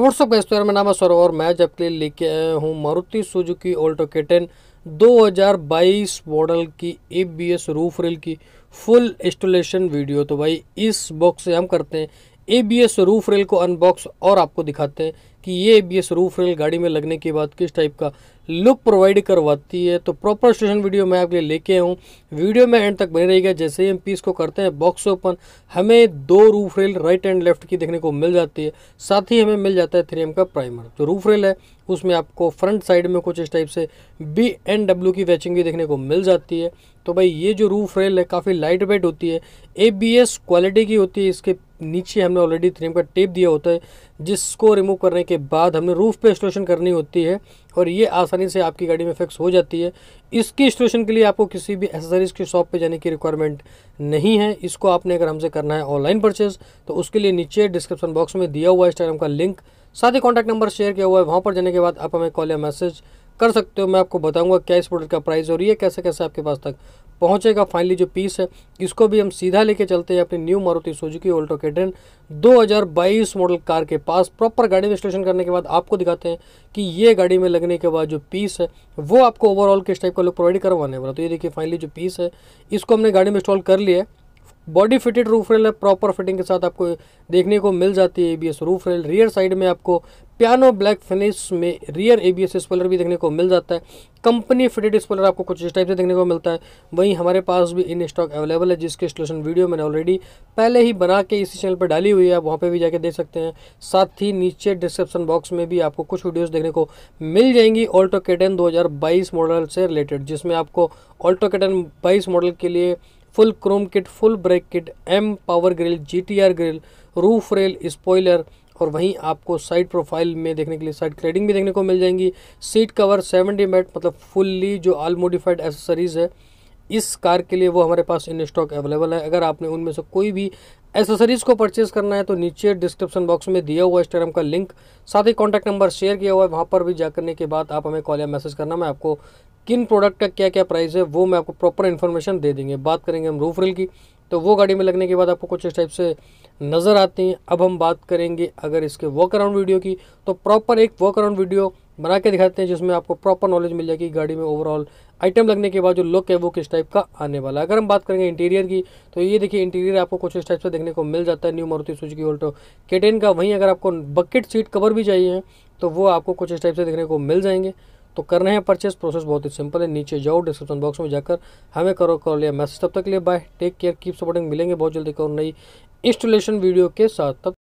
WhatsApp का store में नाम है सर और मैं जब के लिए लेके आया हूँ Maruti Suzuki Alto K ten बाईस मॉडल की A B S roof rail की फुल इंस्टॉलेशन वीडियो तो भाई इस बॉक्स से हम करते हैं A B S roof rail को अनबॉक्स और आपको दिखाते हैं कि ये A B S roof rail गाड़ी में लगने के बाद किस टाइप का लुक प्रोवाइड करवाती है तो प्रॉपर स्टेशन वीडियो मैं आपके लिए लेके आऊँ वीडियो में एंड तक बने रहेगा जैसे ही हम पीस को करते हैं बॉक्स ओपन हमें दो roof rail right and left की देखने को मिल जाती है साथ ही हमें मिल जाता है थ्री का प्राइमर जो रूफ रेल है उसमें आपको फ्रंट साइड में कुछ इस टाइप से बी एन डब्ल्यू की वैचिंग भी देखने को मिल जाती है तो भाई ये जो रूफ रेल है काफ़ी लाइट वेट होती है ए क्वालिटी की होती है इसके नीचे हमने ऑलरेडी थ्रेम का टेप दिया होता है जिसको रिमूव करने के बाद हमने रूफ़ पे इंस्टॉलेशन करनी होती है और ये आसानी से आपकी गाड़ी में फिक्स हो जाती है इसकी इंस्टॉलेशन के लिए आपको किसी भी एसेसरीज़ की शॉप पे जाने की रिक्वायरमेंट नहीं है इसको आपने अगर हमसे करना है ऑनलाइन परचेज़ तो उसके लिए नीचे डिस्क्रिप्शन बॉक्स में दिया हुआ है इंस्टाग्राम का लिंक साथ ही कॉन्टैक्ट नंबर शेयर किया हुआ है वहाँ पर जाने के बाद आप हमें कॉल या मैसेज कर सकते हो मैं आपको बताऊंगा क्या इस प्रोडक्ट का प्राइस और ये कैसे कैसे आपके पास तक पहुंचेगा फाइनली जो पीस है इसको भी हम सीधा लेके चलते हैं अपनी new Maruti Suzuki Alto K ten 2022 model car के पास प्रॉपर गाड़ी में स्टेशन करने के बाद आपको दिखाते हैं कि ये गाड़ी में लगने के बाद जो पीस है वो आपको ओवरऑल किस टाइप का लोग प्रोवाइड करवाने वाला तो ये देखिए फाइनली जो पीस है इसको हमने गाड़ी में इंस्टॉल कर लिया है बॉडी फिटेड रूफ रेल है प्रॉपर फिटिंग के साथ आपको देखने को मिल जाती है ABS roof rail rear side में आपको पियानो ब्लैक फिनिश में रियर एबीएस स्पॉलर भी देखने को मिल जाता है कंपनी फिटेड स्पॉलर आपको कुछ इस टाइप से देखने को मिलता है वहीं हमारे पास भी इन स्टॉक अवेलेबल है जिसके इंस्टॉलेशन वीडियो मैंने ऑलरेडी पहले ही बना के इसी चैनल पर डाली हुई है आप वहाँ पर भी जाके देख सकते हैं साथ ही नीचे डिस्क्रिप्शन बॉक्स में भी आपको कुछ वीडियोज़ देखने को मिल जाएंगी ऑल्टो केटन दो मॉडल से रिलेटेड जिसमें आपको ऑल्टो केटन बाईस मॉडल के लिए full chrome kit full brake kit M power grille GTR grille roof rail spoiler और वहीं आपको साइड प्रोफाइल में देखने के लिए साइड क्लेडिंग भी देखने को मिल जाएंगी सीट कवर डी मेट मतलब फुल्ली जो ऑल मोडिफाइड एसेसरीज़ है इस कार के लिए वो हमारे पास इन स्टॉक अवेलेबल है अगर आपने उनमें से कोई भी एसेसरीज़ को परचेज़ करना है तो नीचे डिस्क्रिप्शन बॉक्स में दिया हुआ इंस्टाग्राम का लिंक साथ ही कॉन्टैक्ट नंबर शेयर किया हुआ है वहाँ पर भी जा करने के बाद आप हमें कॉल या मैसेज करना मैं आपको किन प्रोडक्ट का क्या क्या प्राइस है वो मैं आपको प्रॉपर इन्फॉर्मेशन दे देंगे बात करेंगे हम रूफ रिल की तो वो गाड़ी में लगने के बाद आपको कुछ इस टाइप से नज़र आती हैं अब हम बात करेंगे अगर इसके वर्क अराउंड वीडियो की तो प्रॉपर एक वर्क अराउंड वीडियो बना के दिखाते हैं जिसमें आपको प्रॉपर नॉलेज मिल जाएगी गाड़ी में ओवरऑल आइटम लगने के बाद जो लुक है वो किस टाइप का आने वाला है अगर हम बात करेंगे इंटीरियर की तो ये देखिए इंटीरियर आपको कुछ इस टाइप से देखने को मिल जाता है new Maruti Suzuki Alto K ten का वहीं अगर आपको बकेट सीट कवर भी चाहिए तो वो आपको कुछ इस टाइप से देखने को मिल जाएंगे तो करना है परचेस प्रोसेस बहुत ही सिंपल है नीचे जाओ डिस्क्रिप्शन बॉक्स में जाकर हमें करो कॉल या मैसेज तब तक लिए bye take care keep supporting मिलेंगे बहुत जल्दी करो नई इंस्टॉलेशन वीडियो के साथ तब